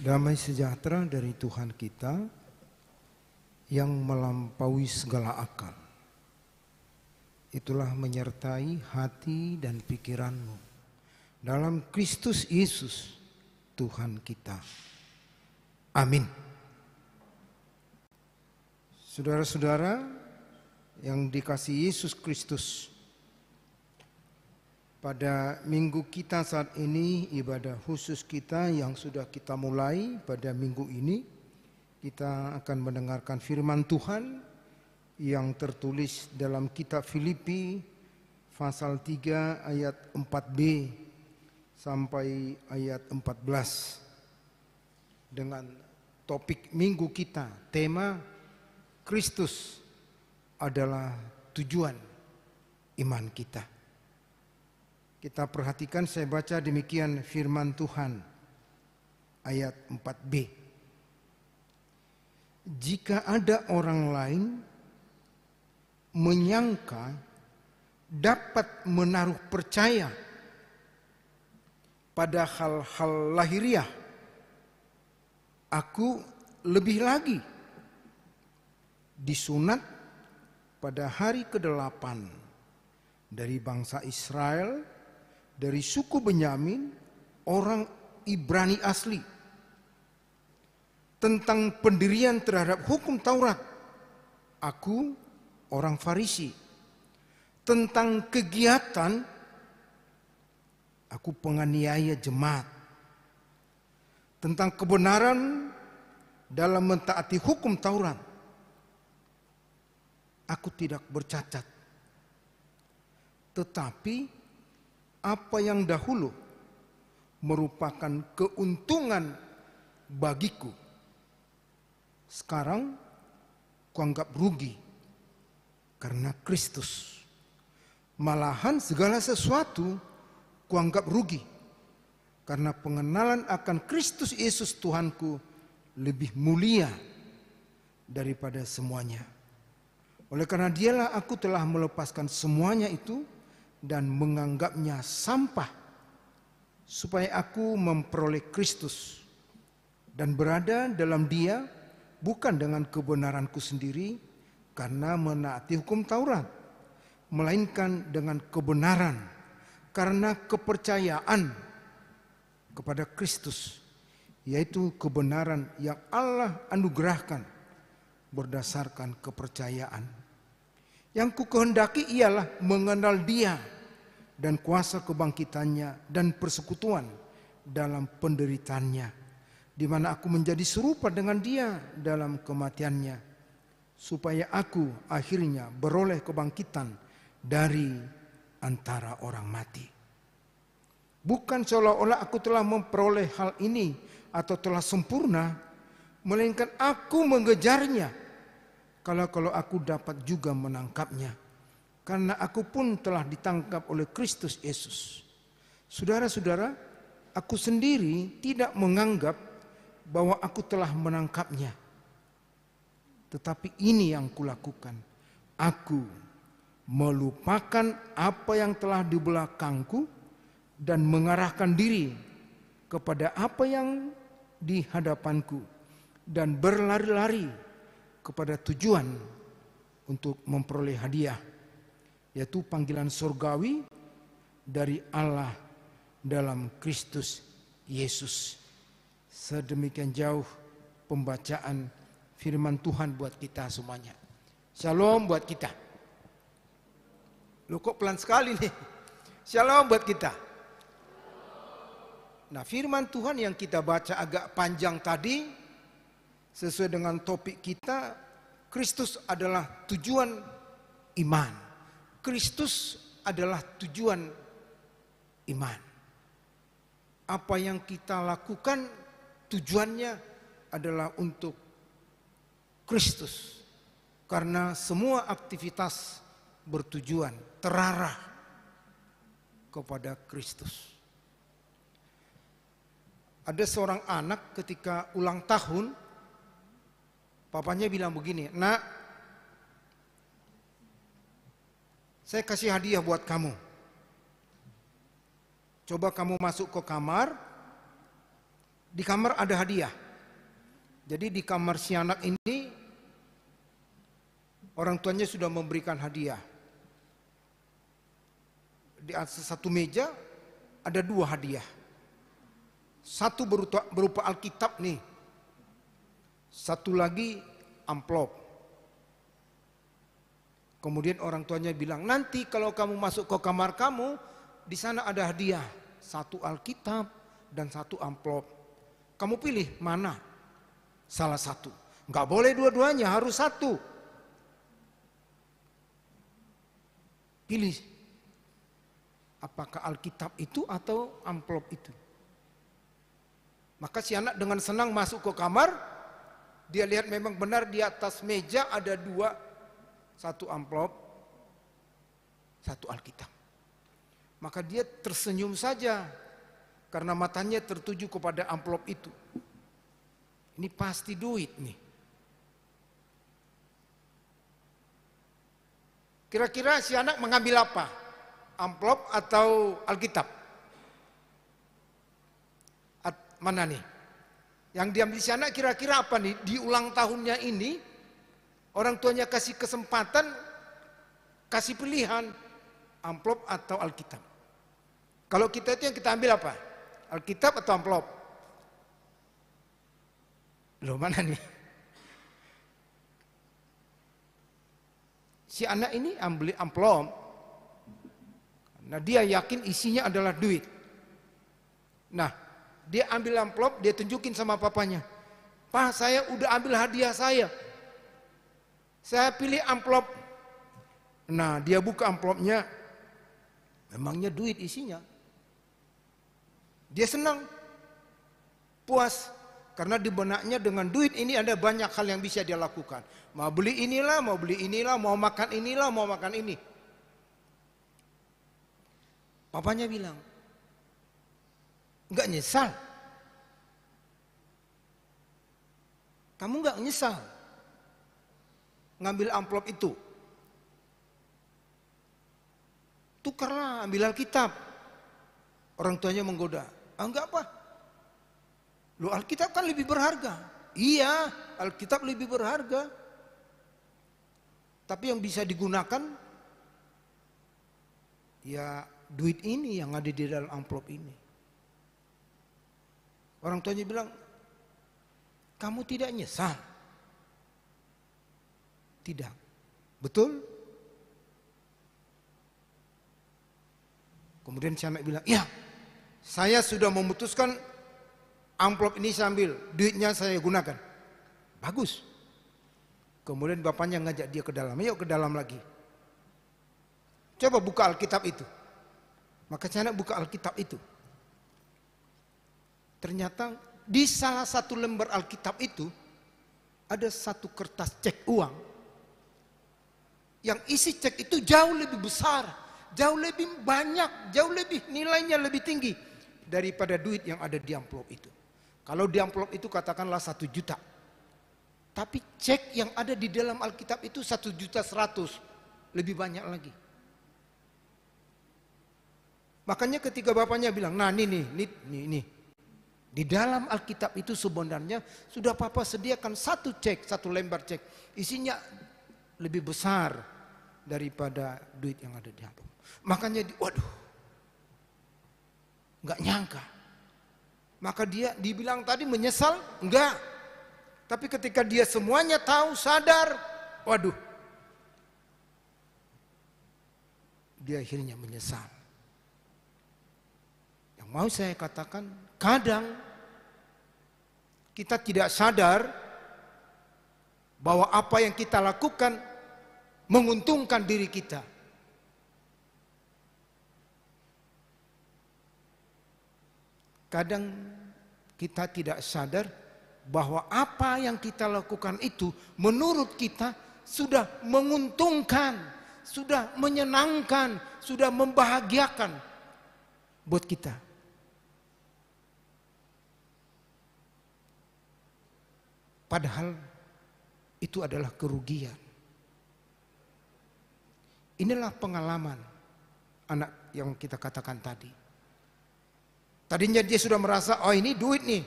Damai sejahtera dari Tuhan kita yang melampaui segala akal. Itulah menyertai hati dan pikiranmu dalam Kristus Yesus, Tuhan kita. Amin. Saudara-saudara yang dikasih Yesus Kristus, pada minggu kita saat ini, ibadah khusus kita yang sudah kita mulai pada minggu ini, kita akan mendengarkan firman Tuhan yang tertulis dalam kitab Filipi pasal 3 ayat 4b sampai ayat 14 dengan topik minggu kita tema Kristus adalah tujuan iman kita. Kita perhatikan saya baca demikian firman Tuhan ayat 4b. Jika ada orang lain menyangka dapat menaruh percaya pada hal-hal lahiriah, aku lebih lagi disunat pada hari ke-8 dari bangsa Israel dari suku Benyamin orang Ibrani asli tentang pendirian terhadap hukum Taurat. Aku orang Farisi. Tentang kegiatan aku penganiaya jemaat. Tentang kebenaran dalam mentaati hukum Taurat. Aku tidak bercacat. Tetapi apa yang dahulu merupakan keuntungan bagiku. Sekarang kuanggap rugi karena Kristus. Malahan segala sesuatu kuanggap rugi karena pengenalan akan Kristus Yesus Tuhanku lebih mulia daripada semuanya. Oleh karena dialah aku telah melepaskan semuanya itu dan menganggapnya sampah supaya aku memperoleh Kristus dan berada dalam dia bukan dengan kebenaranku sendiri karena menaati hukum Taurat melainkan dengan kebenaran karena kepercayaan kepada Kristus yaitu kebenaran yang Allah anugerahkan berdasarkan kepercayaan yang kukehendaki ialah mengenal dia dan kuasa kebangkitannya dan persekutuan dalam penderitaannya, di mana aku menjadi serupa dengan dia dalam kematiannya, supaya aku akhirnya beroleh kebangkitan dari antara orang mati. Bukan seolah-olah aku telah memperoleh hal ini atau telah sempurna, melainkan aku mengejarnya kalau kalau aku dapat juga menangkapnya karena aku pun telah ditangkap oleh Kristus Yesus. Saudara-saudara, aku sendiri tidak menganggap bahwa aku telah menangkapnya. Tetapi ini yang kulakukan. Aku melupakan apa yang telah di belakangku dan mengarahkan diri kepada apa yang di hadapanku dan berlari-lari kepada tujuan untuk memperoleh hadiah yaitu panggilan surgawi dari Allah dalam Kristus Yesus. Sedemikian jauh pembacaan firman Tuhan buat kita semuanya. Shalom buat kita. lu kok pelan sekali nih. Shalom buat kita. Nah firman Tuhan yang kita baca agak panjang tadi sesuai dengan topik kita Kristus adalah tujuan iman. Kristus adalah tujuan iman. Apa yang kita lakukan tujuannya adalah untuk Kristus. Karena semua aktivitas bertujuan terarah kepada Kristus. Ada seorang anak ketika ulang tahun Papanya bilang begini, nak, saya kasih hadiah buat kamu. Coba kamu masuk ke kamar, di kamar ada hadiah. Jadi di kamar si anak ini, orang tuanya sudah memberikan hadiah. Di atas satu meja, ada dua hadiah. Satu berupa, berupa Alkitab nih, satu lagi amplop. Kemudian orang tuanya bilang, nanti kalau kamu masuk ke kamar kamu, di sana ada hadiah. Satu Alkitab dan satu amplop. Kamu pilih mana? Salah satu. Nggak boleh dua-duanya, harus satu. Pilih. Apakah Alkitab itu atau amplop itu? Maka si anak dengan senang masuk ke kamar, dia lihat memang benar di atas meja ada dua, satu amplop, satu Alkitab. Maka dia tersenyum saja karena matanya tertuju kepada amplop itu. Ini pasti duit nih. Kira-kira si anak mengambil apa? Amplop atau Alkitab? At, mana nih? Yang diam di sana kira-kira apa nih? Di ulang tahunnya ini orang tuanya kasih kesempatan, kasih pilihan amplop atau Alkitab. Kalau kita itu yang kita ambil apa? Alkitab atau amplop? Loh mana nih? Si anak ini ambil amplop. Nah dia yakin isinya adalah duit. Nah dia ambil amplop, dia tunjukin sama papanya. Pak, saya udah ambil hadiah saya. Saya pilih amplop. Nah, dia buka amplopnya. Memangnya duit isinya. Dia senang. Puas. Karena di benaknya dengan duit ini ada banyak hal yang bisa dia lakukan. Mau beli inilah, mau beli inilah, mau makan inilah, mau makan ini. Papanya bilang, Enggak nyesal. Kamu enggak nyesal ngambil amplop itu. Tukarlah, ambil Alkitab. Orang tuanya menggoda. Ah, enggak apa. Lu Alkitab kan lebih berharga. Iya, Alkitab lebih berharga. Tapi yang bisa digunakan ya duit ini yang ada di dalam amplop ini. Orang tuanya bilang, kamu tidak nyesal. Tidak. Betul? Kemudian si anak bilang, ya saya sudah memutuskan amplop ini saya ambil, duitnya saya gunakan. Bagus. Kemudian bapaknya ngajak dia ke dalam, yuk ke dalam lagi. Coba buka Alkitab itu. Maka si anak buka Alkitab itu. Ternyata di salah satu lembar Alkitab itu ada satu kertas cek uang. Yang isi cek itu jauh lebih besar, jauh lebih banyak, jauh lebih nilainya lebih tinggi daripada duit yang ada di amplop itu. Kalau di amplop itu katakanlah satu juta. Tapi cek yang ada di dalam Alkitab itu satu juta seratus. Lebih banyak lagi. Makanya ketika bapaknya bilang, nah ini nih, ini, ini, ini. Di dalam Alkitab itu sebenarnya sudah Papa sediakan satu cek, satu lembar cek. Isinya lebih besar daripada duit yang ada di amplop. Makanya, di, waduh, nggak nyangka. Maka dia dibilang tadi menyesal, enggak. Tapi ketika dia semuanya tahu, sadar, waduh, dia akhirnya menyesal mau saya katakan, kadang kita tidak sadar bahwa apa yang kita lakukan menguntungkan diri kita. Kadang kita tidak sadar bahwa apa yang kita lakukan itu menurut kita sudah menguntungkan, sudah menyenangkan, sudah membahagiakan buat kita. Padahal itu adalah kerugian. Inilah pengalaman anak yang kita katakan tadi. Tadinya dia sudah merasa, oh ini duit nih.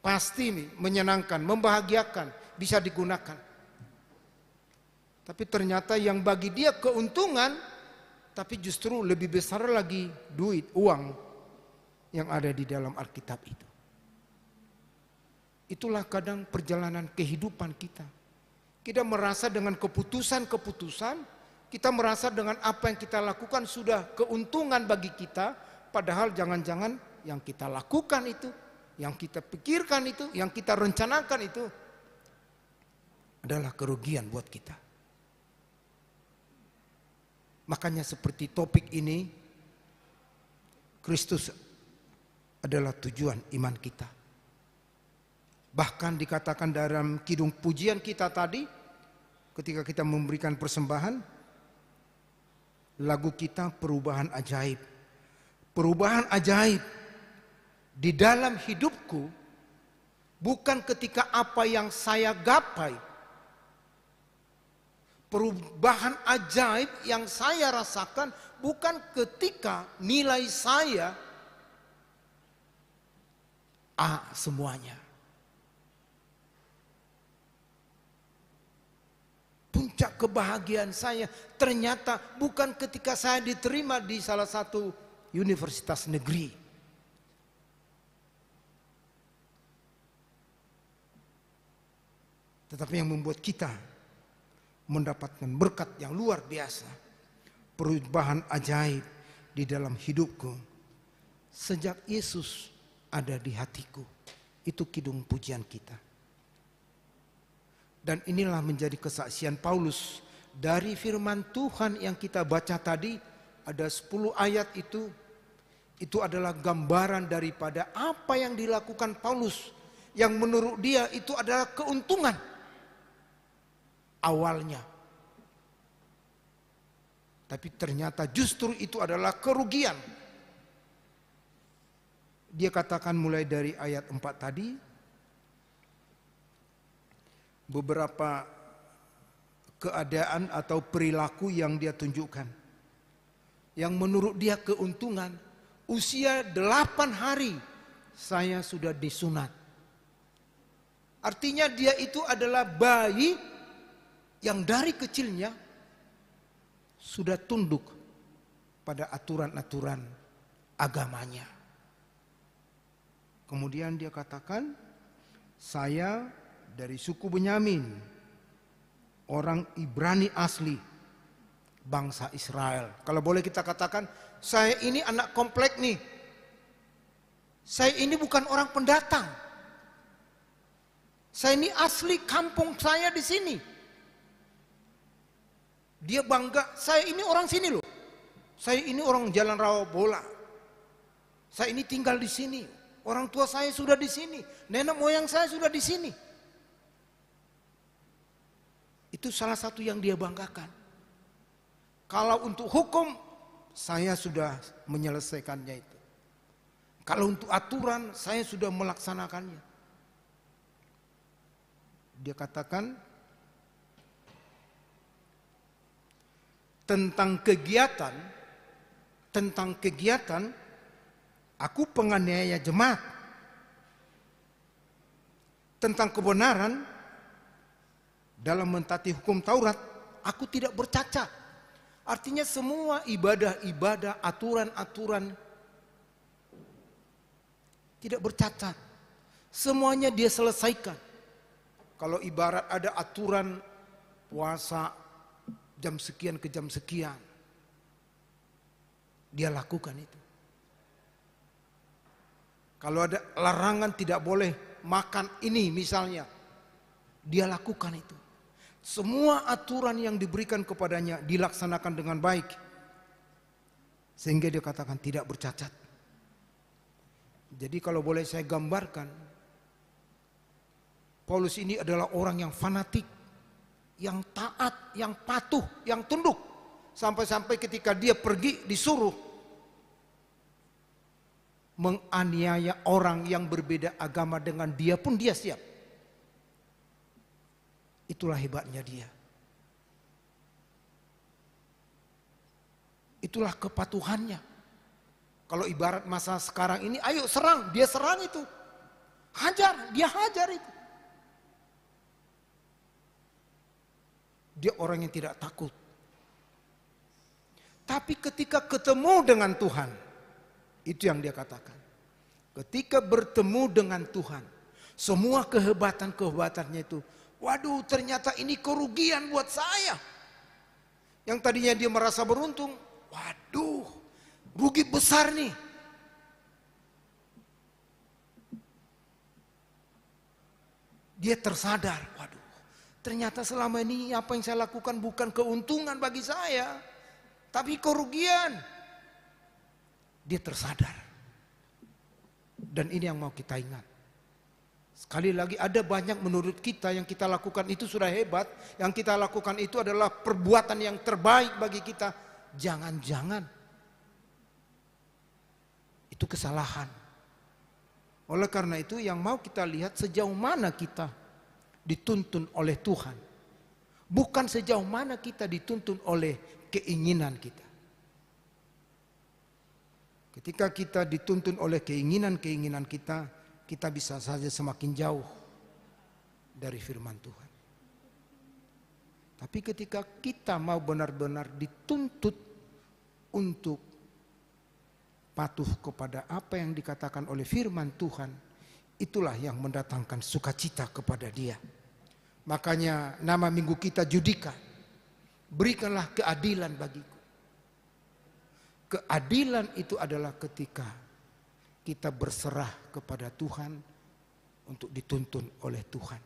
Pasti nih, menyenangkan, membahagiakan, bisa digunakan. Tapi ternyata yang bagi dia keuntungan, tapi justru lebih besar lagi duit, uang yang ada di dalam Alkitab itu. Itulah kadang perjalanan kehidupan kita. Kita merasa dengan keputusan-keputusan, kita merasa dengan apa yang kita lakukan sudah keuntungan bagi kita, padahal jangan-jangan yang kita lakukan itu, yang kita pikirkan itu, yang kita rencanakan itu adalah kerugian buat kita. Makanya seperti topik ini, Kristus adalah tujuan iman kita. Bahkan dikatakan dalam kidung pujian kita tadi ketika kita memberikan persembahan lagu kita perubahan ajaib. Perubahan ajaib di dalam hidupku bukan ketika apa yang saya gapai perubahan ajaib yang saya rasakan bukan ketika nilai saya A semuanya. puncak kebahagiaan saya ternyata bukan ketika saya diterima di salah satu universitas negeri. Tetapi yang membuat kita mendapatkan berkat yang luar biasa. Perubahan ajaib di dalam hidupku. Sejak Yesus ada di hatiku. Itu kidung pujian kita. Dan inilah menjadi kesaksian Paulus dari firman Tuhan yang kita baca tadi ada 10 ayat itu itu adalah gambaran daripada apa yang dilakukan Paulus yang menurut dia itu adalah keuntungan awalnya. Tapi ternyata justru itu adalah kerugian. Dia katakan mulai dari ayat 4 tadi, beberapa keadaan atau perilaku yang dia tunjukkan. Yang menurut dia keuntungan, usia delapan hari saya sudah disunat. Artinya dia itu adalah bayi yang dari kecilnya sudah tunduk pada aturan-aturan agamanya. Kemudian dia katakan, saya dari suku Benyamin, orang Ibrani asli, bangsa Israel. Kalau boleh kita katakan, saya ini anak komplek nih. Saya ini bukan orang pendatang. Saya ini asli kampung saya di sini. Dia bangga, saya ini orang sini loh. Saya ini orang jalan rawa bola. Saya ini tinggal di sini. Orang tua saya sudah di sini. Nenek moyang saya sudah di sini. Itu salah satu yang dia banggakan. Kalau untuk hukum, saya sudah menyelesaikannya itu. Kalau untuk aturan, saya sudah melaksanakannya. Dia katakan, tentang kegiatan, tentang kegiatan, aku penganiaya jemaat. Tentang kebenaran, dalam mentati hukum Taurat, aku tidak bercacat. Artinya semua ibadah-ibadah, aturan-aturan tidak bercacat. Semuanya dia selesaikan. Kalau ibarat ada aturan puasa jam sekian ke jam sekian. Dia lakukan itu. Kalau ada larangan tidak boleh makan ini misalnya. Dia lakukan itu semua aturan yang diberikan kepadanya dilaksanakan dengan baik. Sehingga dia katakan tidak bercacat. Jadi kalau boleh saya gambarkan, Paulus ini adalah orang yang fanatik, yang taat, yang patuh, yang tunduk. Sampai-sampai ketika dia pergi disuruh menganiaya orang yang berbeda agama dengan dia pun dia siap. Itulah hebatnya dia. Itulah kepatuhannya. Kalau ibarat masa sekarang ini, ayo serang, dia serang itu. Hajar, dia hajar itu. Dia orang yang tidak takut. Tapi ketika ketemu dengan Tuhan, itu yang dia katakan. Ketika bertemu dengan Tuhan, semua kehebatan-kehebatannya itu Waduh ternyata ini kerugian buat saya. Yang tadinya dia merasa beruntung. Waduh rugi besar nih. Dia tersadar. Waduh ternyata selama ini apa yang saya lakukan bukan keuntungan bagi saya. Tapi kerugian. Dia tersadar. Dan ini yang mau kita ingat Sekali lagi ada banyak menurut kita yang kita lakukan itu sudah hebat. Yang kita lakukan itu adalah perbuatan yang terbaik bagi kita. Jangan-jangan. Itu kesalahan. Oleh karena itu yang mau kita lihat sejauh mana kita dituntun oleh Tuhan. Bukan sejauh mana kita dituntun oleh keinginan kita. Ketika kita dituntun oleh keinginan-keinginan kita, kita bisa saja semakin jauh dari firman Tuhan. Tapi ketika kita mau benar-benar dituntut untuk patuh kepada apa yang dikatakan oleh firman Tuhan, itulah yang mendatangkan sukacita kepada dia. Makanya nama minggu kita Judika. Berikanlah keadilan bagiku. Keadilan itu adalah ketika kita berserah kepada Tuhan untuk dituntun oleh Tuhan.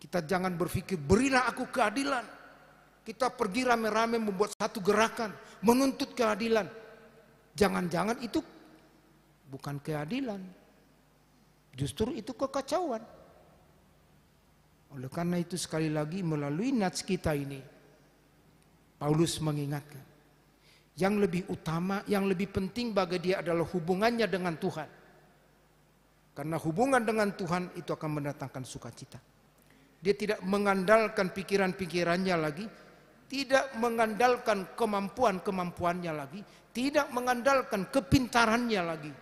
Kita jangan berpikir berilah aku keadilan. Kita pergi rame-rame membuat satu gerakan menuntut keadilan. Jangan-jangan itu bukan keadilan. Justru itu kekacauan. Oleh karena itu sekali lagi melalui nats kita ini Paulus mengingatkan yang lebih utama, yang lebih penting bagi dia adalah hubungannya dengan Tuhan. Karena hubungan dengan Tuhan itu akan mendatangkan sukacita. Dia tidak mengandalkan pikiran-pikirannya lagi, tidak mengandalkan kemampuan-kemampuannya lagi, tidak mengandalkan kepintarannya lagi.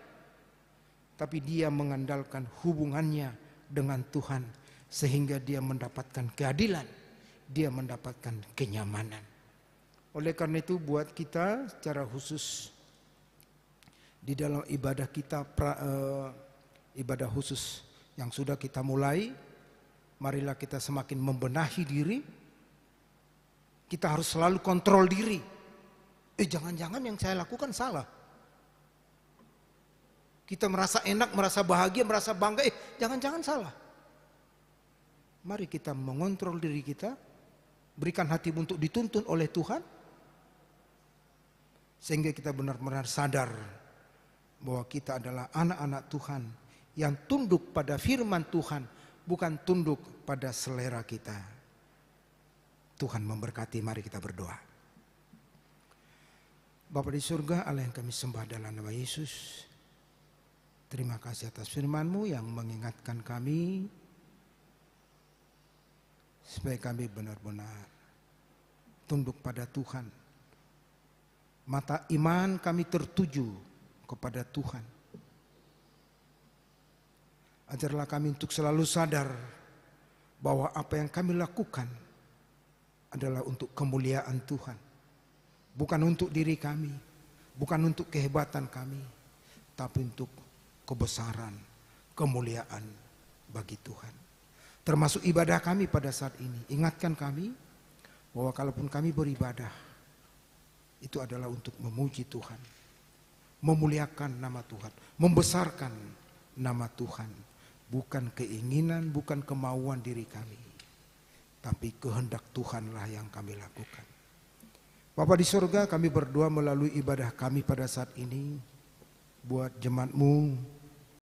Tapi dia mengandalkan hubungannya dengan Tuhan sehingga dia mendapatkan keadilan, dia mendapatkan kenyamanan. Oleh karena itu buat kita secara khusus di dalam ibadah kita pra, e, ibadah khusus yang sudah kita mulai, marilah kita semakin membenahi diri. Kita harus selalu kontrol diri. Eh jangan-jangan yang saya lakukan salah. Kita merasa enak, merasa bahagia, merasa bangga, eh jangan-jangan salah. Mari kita mengontrol diri kita, berikan hati untuk dituntun oleh Tuhan, sehingga kita benar-benar sadar bahwa kita adalah anak-anak Tuhan yang tunduk pada firman Tuhan, bukan tunduk pada selera kita. Tuhan memberkati, mari kita berdoa. Bapa di surga, Allah yang kami sembah dalam nama Yesus. Terima kasih atas firman-Mu yang mengingatkan kami supaya kami benar-benar tunduk pada Tuhan mata iman kami tertuju kepada Tuhan. Ajarlah kami untuk selalu sadar bahwa apa yang kami lakukan adalah untuk kemuliaan Tuhan. Bukan untuk diri kami, bukan untuk kehebatan kami, tapi untuk kebesaran, kemuliaan bagi Tuhan. Termasuk ibadah kami pada saat ini. Ingatkan kami bahwa kalaupun kami beribadah, itu adalah untuk memuji Tuhan, memuliakan nama Tuhan, membesarkan nama Tuhan, bukan keinginan, bukan kemauan diri kami, tapi kehendak Tuhanlah yang kami lakukan. Bapak di surga, kami berdoa melalui ibadah kami pada saat ini buat jemaatmu